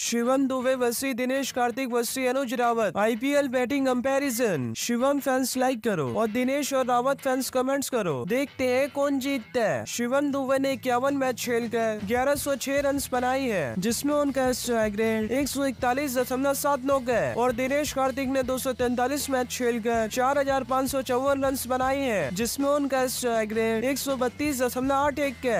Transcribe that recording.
शिवम दुबे वसी Dinesh Karthik versus Anuj Rawat IPL batting comparison Shivam fans like करो और दिनेश और रावत फैंस कमेंट्स करो देखते हैं कौन जीतता है शिवम दुबे ने इक्यावन मैच खेल कर ग्यारह सौ छह रन बनाई है जिसमे उनका स्ट्राइक रेट एक सौ इकतालीस दशमलव सात नौ है और दिनेश कार्तिक ने दो सौ तैतालीस मैच खेल कर चार हजार पाँच सौ चौवन रन बनाई है जिसमे उनका स्ट्राइक रेट एक सौ बत्तीस दशमलव आठ एक है